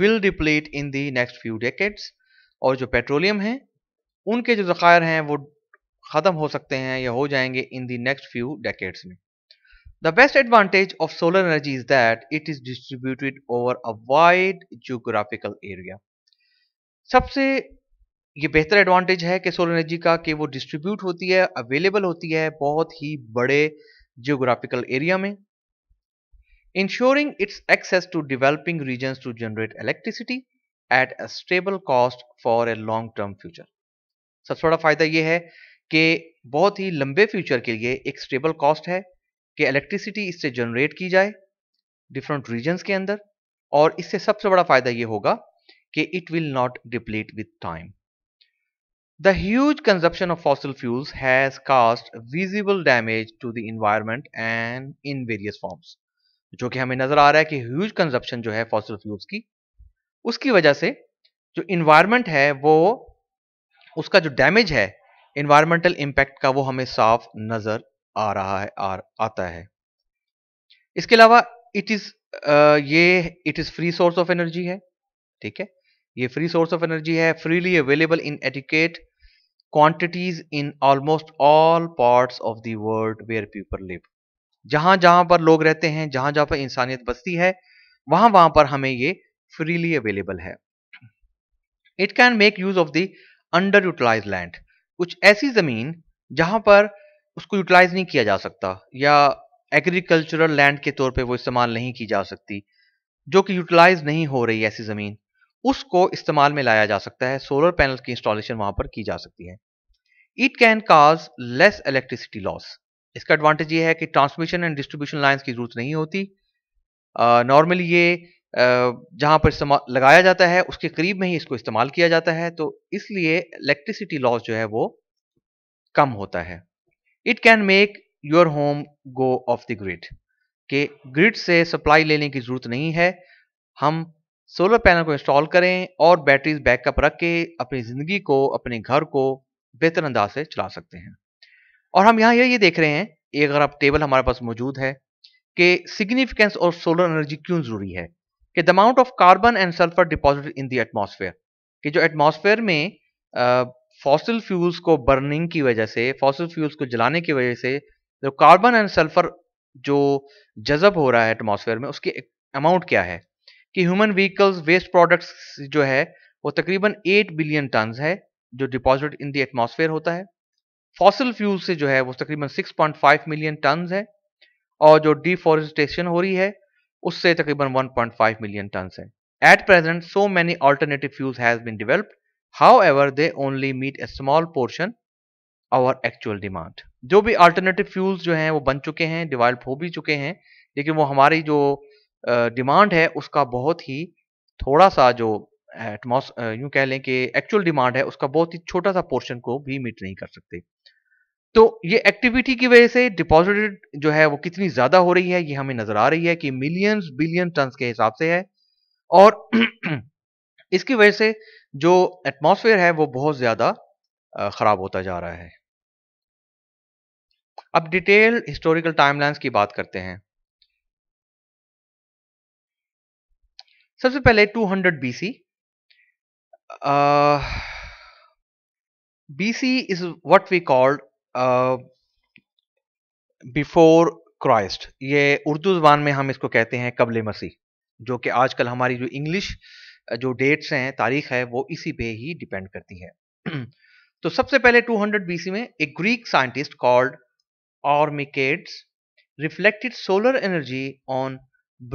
will deplete in the next few decades और जो पेट्रोलियम है उनके जो ज़ख़ायर हैं वो ख़त्म हो सकते हैं या हो जाएंगे in the next few decades में the best advantage of solar energy is that it is distributed over a wide geographical area सबसे ये बेहतर एडवांटेज है कि सोलर एनर्जी का कि वो डिस्ट्रीब्यूट होती है अवेलेबल होती है बहुत ही बड़े जियोग्राफिकल एरिया में ensuring its access to developing region to generate electricity at a stable cost for a long term future सबसे बड़ा फायदा यह है कि बहुत ही लंबे फ्यूचर के लिए एक स्टेबल कॉस्ट है कि इलेक्ट्रिसिटी इससे जनरेट की जाए डिफरेंट रीजन्स के अंदर और इससे सबसे बड़ा फायदा यह होगा कि it will not deplete with time the huge consumption of fossil fuels has caused visible damage to the environment and in various forms जो कि हमें नजर आ रहा है कि ह्यूज कंजप्शन जो है फॉसिल फ्यूल्स की उसकी वजह से जो इन्वायरमेंट है वो उसका जो डैमेज है इन्वायरमेंटल इंपैक्ट का वो हमें साफ नजर आ रहा है आ, आता है इसके अलावा इट इज ये it is free source of energy है ठीक है ये फ्री सोर्स ऑफ एनर्जी है freely available in adequate quantities in almost all parts of the world where people live जहां जहां पर लोग रहते हैं जहां जहां पर इंसानियत बसती है वहां वहां पर हमें ये फ्रीली अवेलेबल है it can make use of the under utilise land कुछ ऐसी ज़मीन जहां पर उसको यूटिलाइज नहीं किया जा सकता या एग्रीकल्चरल लैंड के तौर पे वो इस्तेमाल नहीं की जा सकती जो कि यूटिलाइज नहीं हो रही ऐसी ज़मीन उसको इस्तेमाल में लाया जा सकता है सोलर पैनल की इंस्टॉलेशन वहां पर की जा सकती है it can cause less electricity loss इसका एडवांटेज ये है कि ट्रांसमिशन एंड डिस्ट्रीब्यूशन लाइन की जरूरत नहीं होती नॉर्मली uh, ये जहाँ पर इस्तेमाल लगाया जाता है उसके करीब में ही इसको इस्तेमाल किया जाता है तो इसलिए इलेक्ट्रिसिटी लॉस जो है वो कम होता है it can make your home go off the grid के ग्रिड से सप्लाई लेने की ज़रूरत नहीं है हम सोलर पैनल को इंस्टॉल करें और बैटरीज बैकअप रख के अपनी ज़िंदगी को अपने घर को बेहतर अंदाज से चला सकते हैं और हम यहाँ ये देख रहे हैं अगर आप टेबल हमारे पास मौजूद है कि सिग्निफिकेंस और सोलर एनर्जी क्यों ज़रूरी है कि the amount of carbon and sulphur deposit in the atmosphere कि जो एटमोसफेयर में फॉसिल फ्यूल्स को बर्निंग की वजह से फॉसिल फ्यूल्स को जलाने की वजह से जो कार्बन एंड सल्फर जो जजब हो रहा है एटमोसफेयर में उसकी अमाउंट क्या है कि ह्यूमन व्हीकल्स वेस्ट प्रोडक्ट्स जो है वो तकरीबन एट बिलियन टन है जो डिपॉजिट इन द एटमोसफेयर होता है फॉसिल फ्यूल से जो है वो तकरीबन 6.5 मिलियन टन है और जो डिफॉरेस्टेशन हो रही है उससे तकरीबन 1.5 मिलियन टन है at present so many alternative fuel has been developed however they only meet a small portion our actual demand जो भी अल्टरनेटिव फ्यूल्स जो हैं वो बन चुके हैं डिवेल्प हो भी चुके हैं लेकिन वो हमारी जो डिमांड है उसका बहुत ही थोड़ा सा जो एटमोस यूं कह लें कि एक्चुअल डिमांड है उसका बहुत ही छोटा सा पोर्शन को भी मीट नहीं कर सकते तो ये एक्टिविटी की वजह से डिपॉजिटेड जो है वो कितनी ज्यादा हो रही है ये हमें नजर आ रही है कि मिलियंस बिलियन टन के हिसाब से है और इसकी वजह से जो एटमॉस्फेयर है वो बहुत ज्यादा खराब होता जा रहा है अब डिटेल हिस्टोरिकल टाइमलाइंस की बात करते हैं सबसे पहले 200 BC BC is what we called before Christ ये उर्दू ज़बान में हम इसको कहते हैं कबल मसीह जो कि आजकल हमारी जो इंग्लिश जो डेट्स हैं तारीख है वो इसी पे ही डिपेंड करती है तो सबसे पहले 200 बीसी में एक Greek scientist called Archimedes reflected solar energy on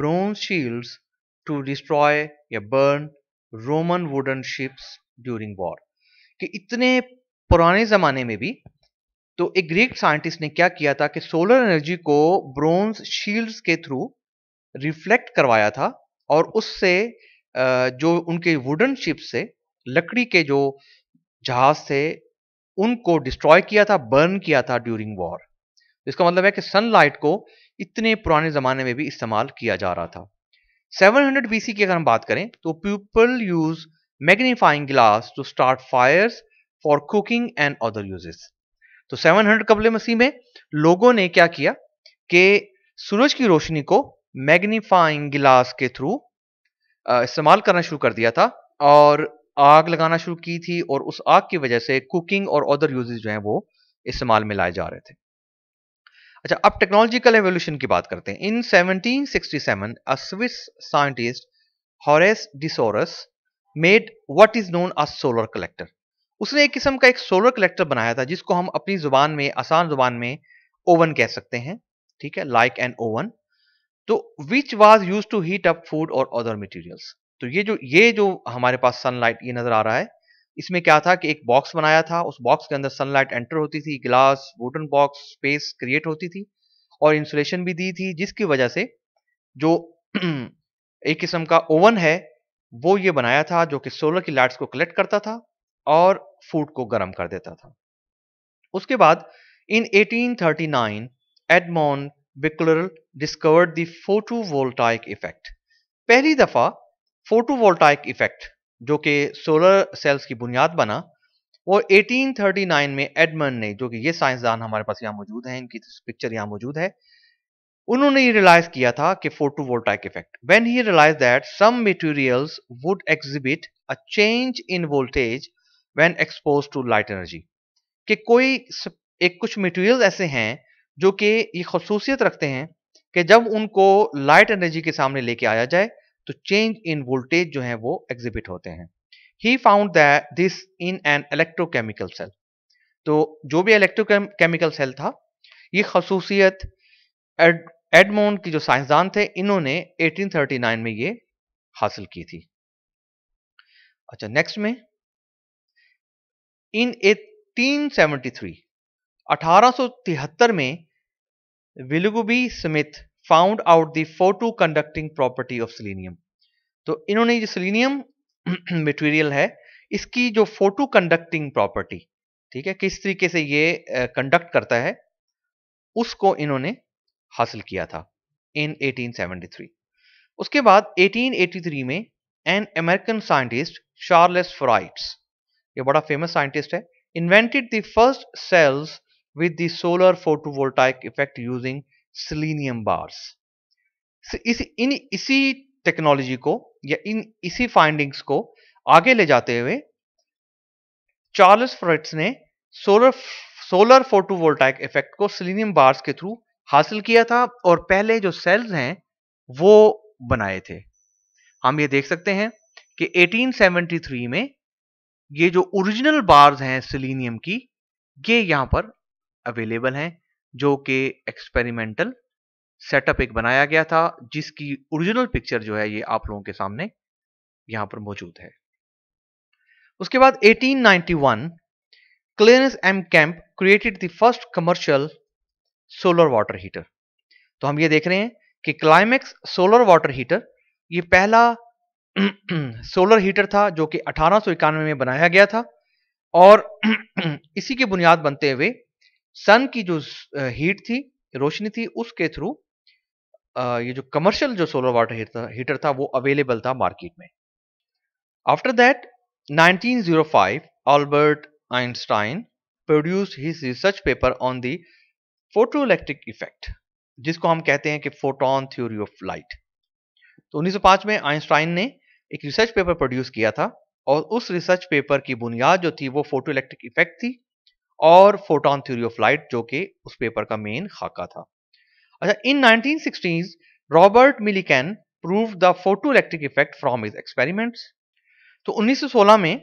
bronze shields to destroy या burn Roman wooden ships during war कि इतने पुराने ज़माने में भी तो एक ग्रीक साइंटिस्ट ने क्या किया था कि सोलर एनर्जी को ब्रोंज शील्ड्स के थ्रू रिफ्लेक्ट करवाया था और उससे जो उनके वुडन शिप से लकड़ी के जो जहाज थे उनको डिस्ट्रॉय किया था बर्न किया था ड्यूरिंग वॉर इसका मतलब है कि सनलाइट को इतने पुराने ज़माने में भी इस्तेमाल किया जा रहा था 700 हंड्रेड बीसी की अगर हम बात करें तो people use magnifying glass to start fire for cooking and other uses तो 700 कबल मसीह में लोगों ने क्या किया कि सूरज की रोशनी को मैग्नीफाइंग गिलास के थ्रू इस्तेमाल करना शुरू कर दिया था और आग लगाना शुरू की थी और उस आग की वजह से कुकिंग और अदर यूजेज जो है वो इस्तेमाल में लाए जा रहे थे अच्छा अब टेक्नोलॉजिकल एवोल्यूशन की बात करते हैं in 1767 a Swiss scientist Horace de Saussure made what is known a solar collector उसने एक किस्म का एक सोलर कलेक्टर बनाया था जिसको हम अपनी जुबान में आसान जुबान में ओवन कह सकते हैं ठीक है लाइक एन ओवन तो which was use to heat up food और अदर मटीरियल्स तो ये जो ये जो हमारे पास सनलाइट ये नजर आ रहा है इसमें क्या था कि एक बॉक्स बनाया था उस बॉक्स के अंदर सनलाइट एंटर होती थी glass wooden box space create होती थी और इंसुलेशन भी दी थी जिसकी वजह से जो एक किस्म का ओवन है वो ये बनाया था जो कि सोलर की लाइट्स को कलेक्ट करता था और फूड को गर्म कर देता था उसके बाद in 1839 Edmond Becquerel discovered the photovoltaic effect पहली दफा फोटोवोल्टाइक इफेक्ट जो कि सोलर सेल्स की बुनियाद बना और 1839 में एडमन ने जो कि ये साइंसदान हमारे पास यहाँ मौजूद है इनकी पिक्चर यहाँ मौजूद है उन्होंने ये रियलाइज किया था कि photovoltaic effect when he realise that some materials would exhibit a change in voltage when expose to light energy कि कोई एक कुछ मटेरियल ऐसे हैं जो कि ये खसूसियत रखते हैं कि जब उनको लाइट एनर्जी के सामने लेके आया जाए तो चेंज इन वोल्टेज जो है वो एग्जिबिट होते हैं he found that this in an electrochemical cell तो जो भी इलेक्ट्रोकेमिकल सेल था ये खसूसियत एडमोन की जो साइंसदान थे इन्होंने 1839 में ये हासिल की थी अच्छा नेक्स्ट में इन थ्री अठारह सो तिहत्तर में Willoughby Smith found out the photo conducting property of selenium तो इन्होंने जो सिलीनियम मटेरियल है इसकी जो फोटो कंडक्टिंग प्रॉपर्टी ठीक है किस तरीके से ये कंडक्ट करता है उसको इन्होंने हासिल किया था इन 1873 उसके बाद 1883 में an American scientist Charles Fritts ये बड़ा फेमस साइंटिस्ट है invented the first cells with the solar photovoltaic effect using selenium bars इस इन इसी टेक्नोलॉजी को या इन इसी फाइंडिंग्स को आगे ले जाते हुए चार्ल्स फ्रेट्स ने सोलर सोलर फोटोवोल्टाइक इफेक्ट को सिलीनियम बार्स के थ्रू हासिल किया था और पहले जो सेल्स हैं वो बनाए थे हम ये देख सकते हैं कि 1873 में ये जो ओरिजिनल बार्स हैं सिलीनियम की ये यहां पर अवेलेबल हैं जो कि एक्सपेरिमेंटल सेटअप एक बनाया गया था जिसकी ओरिजिनल पिक्चर जो है ये आप लोगों के सामने यहां पर मौजूद है उसके बाद 1891 Clarence M Kemp created the first commercial solar water heater तो हम ये देख रहे हैं कि क्लाइमेक्स सोलर वाटर हीटर ये पहला सोलर हीटर था जो कि अठारह में बनाया गया था और इसी की बुनियाद बनते हुए सन की जो हीट थी रोशनी थी उसके थ्रू ये जो कमर्शियल जो सोलर वाटर हीटर था वो अवेलेबल था मार्केट में after that 1905 Albert Einstein produce his research paper on the photoelectric effect जिसको हम कहते हैं कि फोटोन थ्योरी ऑफ लाइट तो 1905 में आइंस्टाइन ने एक रिसर्च पेपर प्रोड्यूस किया था और उस रिसर्च पेपर की बुनियाद जो थी वो फोटो इलेक्ट्रिक इफेक्ट थी और फोटोन थ्योरी ऑफ लाइट जो कि उस पेपर का मेन खाका था अच्छा in nineteen Robert Millikan prove the photo electric effect from his experiments तो 1916 में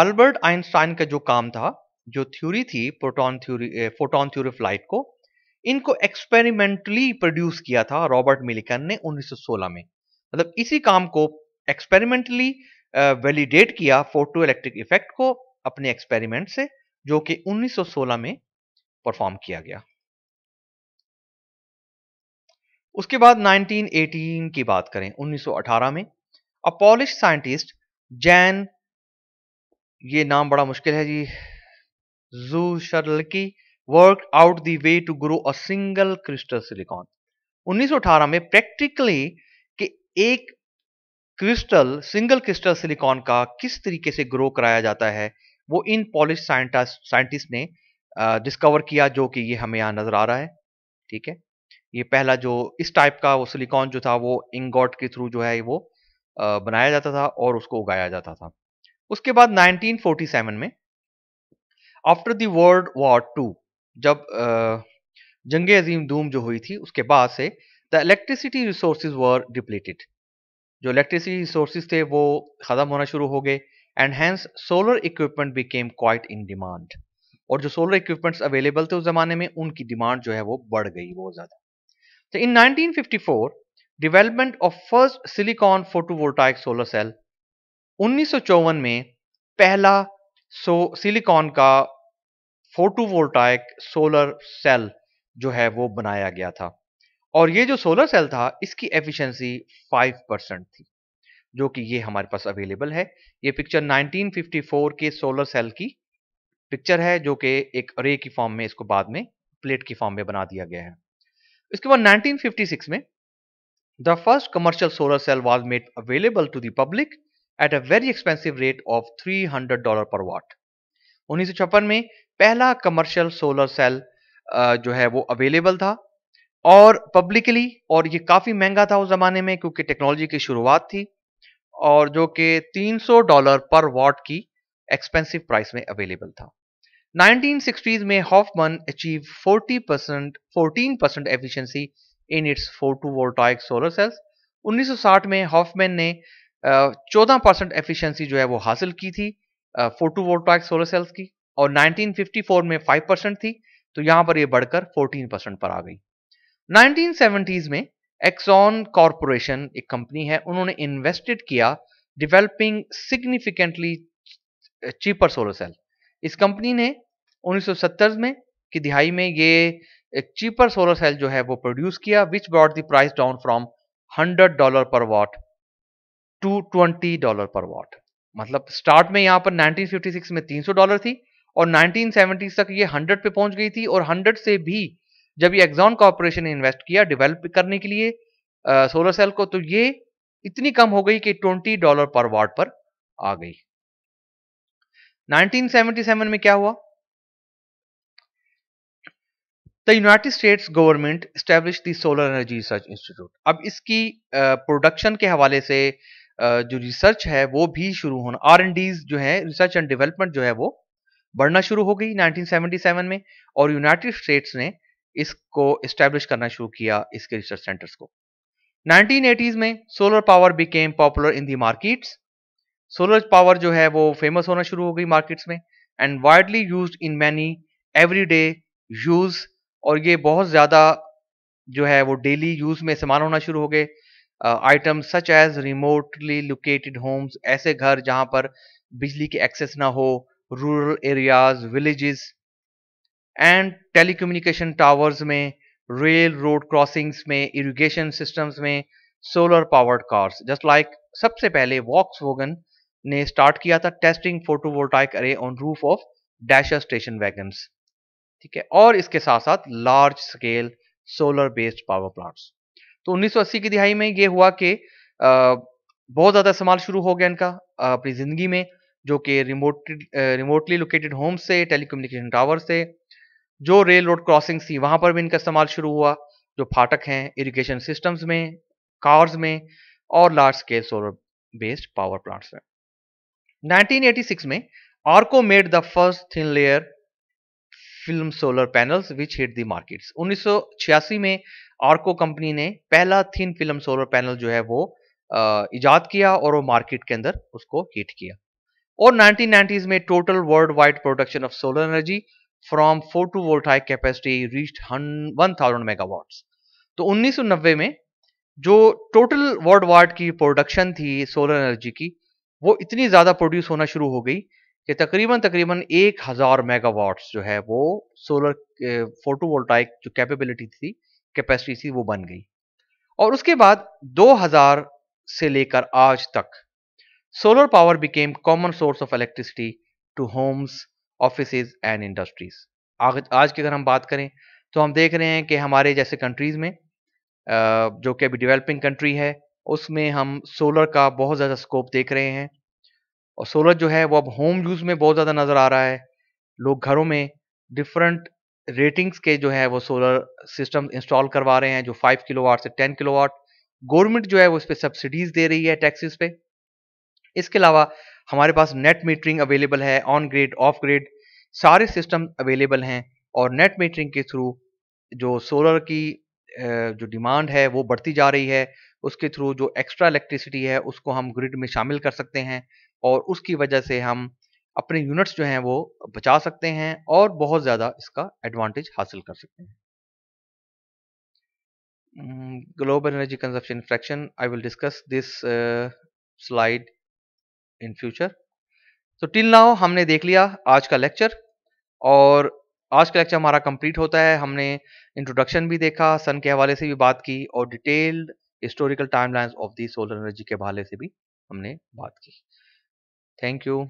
अल्बर्ट आइंस्टाइन का जो काम था जो थ्योरी थी proton theory photon theory of light को इनको एक्सपेरिमेंटली प्रोड्यूस किया था रॉबर्ट मिलिकन ने 1916 में मतलब इसी काम को एक्सपेरिमेंटली वैलिडेट किया फोटो इलेक्ट्रिक इफेक्ट को अपने एक्सपेरिमेंट से जो कि 1916 में परफॉर्म किया गया उसके बाद 1918 की बात करें 1918 में अ पॉलिश साइंटिस्ट जैन ये नाम बड़ा मुश्किल है जी जू Czochralski work out the way to grow a single crystal silicon 1918 में प्रैक्टिकली एक क्रिस्टल सिंगल क्रिस्टल सिलिकॉन का किस तरीके से ग्रो कराया जाता है वो इन पॉलिश साइंटिस्ट ने डिस्कवर किया जो कि ये हमें यहाँ नज़र आ रहा है ठीक है ये पहला जो इस टाइप का वो सिलिकॉन जो था वो इंगॉट के थ्रू जो है वो बनाया जाता था और उसको उगाया जाता था उसके बाद 1947 में after the World War Two जब जंग अजीम दूम जो हुई थी उसके बाद से the electricity resource were depleted जो इलेक्ट्रिसिटी रिसोर्स थे वो ख़त्म होना शुरू हो गए and hence solar equipment became quite in demand और जो सोलर इक्विपमेंट्स अवेलेबल थे उस ज़माने में उनकी डिमांड जो है वो बढ़ गई बहुत ज़्यादा तो in 1954 development of first silicon photovoltaic solar cell उन्नीस में पहला सो सिलिकॉन का फोटोवोल्टाइक सोलर सेल जो है वो बनाया गया था और ये जो सोलर सेल था इसकी एफिशिएंसी 5 परसेंट थी जो कि ये हमारे पास अवेलेबल है ये पिक्चर 1954 के सोलर सेल की पिक्चर है जो कि एक रे की फॉर्म में इसको बाद में प्लेट की फॉर्म में बना दिया गया है इसके बाद 1956 में the first commercial solar cell was made available to public public at a very expensive rate of 300 dollar per watt उन्नीस में पहला कमर्शियल सोलर सेल जो है वो अवेलेबल था और पब्लिकली और ये काफ़ी महंगा था उस ज़माने में क्योंकि टेक्नोलॉजी की शुरुआत थी और जो कि 300 डॉलर पर वॉट की एक्सपेंसिव प्राइस में अवेलेबल था 1960s में Hoffman achieve 40 percent fourteen percent efficiency in its photovoltaic solar cells 1960 में हॉफमैन ने चौदह परसेंट एफिशियंसी जो है वो हासिल की थी फोटोवोल्टाइक सोलर सेल्स की और 1954 में 5 परसेंट थी तो यहाँ पर ये बढ़कर 14 परसेंट पर आ गई 1970s में एक्सॉन कॉरपोरेशन एक कंपनी है उन्होंने इन्वेस्टेड किया developing significantly cheaper solar cell इस कंपनी ने 1970s में की दिहाई में ये चीपर सोलर सेल जो है वो प्रोड्यूस किया which brought the price down from 100 dollar per watt to 20 dollar per watt मतलब स्टार्ट में यहां पर 1956 में 300 डॉलर थी और 1970 तक ये 100 पे पहुंच गई थी और 100 से भी जब ये एग्जॉन कॉरपोरेशन ने इन्वेस्ट किया डेवलप करने के लिए सोलर सेल को तो ये इतनी कम हो गई कि 20 डॉलर पर वाट पर आ गई 1977 में क्या हुआ the United States government establish the solar Energy Research Institute अब इसकी प्रोडक्शन के हवाले से जो रिसर्च है वो भी शुरू होना आर एंड डीज जो है रिसर्च एंड डेवलपमेंट जो है वो बढ़ना शुरू हो गई 1977 में और यूनाइटेड स्टेट्स ने इसको इस्टेब्लिश करना शुरू किया इसके रिसर्च सेंटर्स को 1980s में solar power became popular in the markets solar power जो है वो फेमस होना शुरू हो गई मार्केट्स में and widely use in many day use और ये बहुत ज़्यादा जो है वो डेली यूज में इस्तेमाल होना शुरू हो गए item such as remotely located homes ऐसे घर जहां पर बिजली की एक्सेस ना हो rural areas villages and telecommunication towers में रेल रोड क्रॉसिंग्स में इरिगेशन सिस्टम्स में solar powered cars just like सबसे पहले वॉक्स वोगन ने स्टार्ट किया था testing photovoltaic array on roof of Dasher station wagon ठीक है और इसके साथ साथ large scale solar based power plants तो 1980 की दिहाई में ये हुआ कि बहुत ज़्यादा इस्तेमाल शुरू हो गया इनका अपनी ज़िंदगी में जो कि रिमोट रिमोटली लोकेटेड होम से टेलीकम्युनिकेशन टावर से जो रेल रोड क्रॉसिंग थी वहां पर भी इनका इस्तेमाल शुरू हुआ जो फाटक हैं इरिगेशन सिस्टम्स में कार्स में और large scale solar based power plants में 1986 में ARCO made the first thin layer film solar panels which hit the markets 1986 में आर्को कंपनी ने पहला थिन फिल्म सोलर पैनल जो है वो इजाद किया और वो मार्केट के अंदर उसको हिट किया और 1990s में total world wide production of solar energy from photovoltaic capacity reached 1000 megawatts तो 1990 में जो टोटल वर्ल्ड वार्ड की प्रोडक्शन थी सोलर एनर्जी की वो इतनी ज़्यादा प्रोड्यूस होना शुरू हो गई कि तकरीबन तकरीबन एक हज़ार मेगावाट जो है वो सोलर फोटोवोल्टाइक जो कैपेबिलिटी थी कैपेसिटी थी वो बन गई और उसके बाद 2000 से लेकर आज तक solar power became common source of electricity to homes offices and industries आज की अगर हम बात करें तो हम देख रहे हैं कि हमारे जैसे कंट्रीज़ में जो कि अभी डेवलपिंग कंट्री है उसमें हम सोलर का बहुत ज़्यादा स्कोप देख रहे हैं और सोलर जो है वो अब होम यूज़ में बहुत ज़्यादा नज़र आ रहा है लोग घरों में डिफरेंट रेटिंग्स के जो है वो सोलर सिस्टम इंस्टॉल करवा रहे हैं जो 5 किलोवाट से 10 किलोवाट गवर्नमेंट जो है वो इस पर सब्सिडीज़ दे रही है टैक्सेस पे इसके अलावा हमारे पास नेट मीटरिंग अवेलेबल है ऑन ग्रिड ऑफ ग्रिड सारे सिस्टम अवेलेबल हैं और नेट मीटरिंग के थ्रू जो सोलर की जो डिमांड है वो बढ़ती जा रही है उसके थ्रू जो एक्स्ट्रा इलेक्ट्रिसिटी है उसको हम ग्रिड में शामिल कर सकते हैं और उसकी वजह से हम अपने यूनिट्स जो हैं वो बचा सकते हैं और बहुत ज़्यादा इसका एडवांटेज हासिल कर सकते हैं global energy consumption fraction I will discuss this slide in future तो टिल नाउ हमने देख लिया आज का लेक्चर और आज का लेक्चर हमारा कंप्लीट होता है हमने इंट्रोडक्शन भी देखा सन के हवाले से भी बात की और detailed historical timelines of the solar energy के हवाले से भी हमने बात की थैंक यू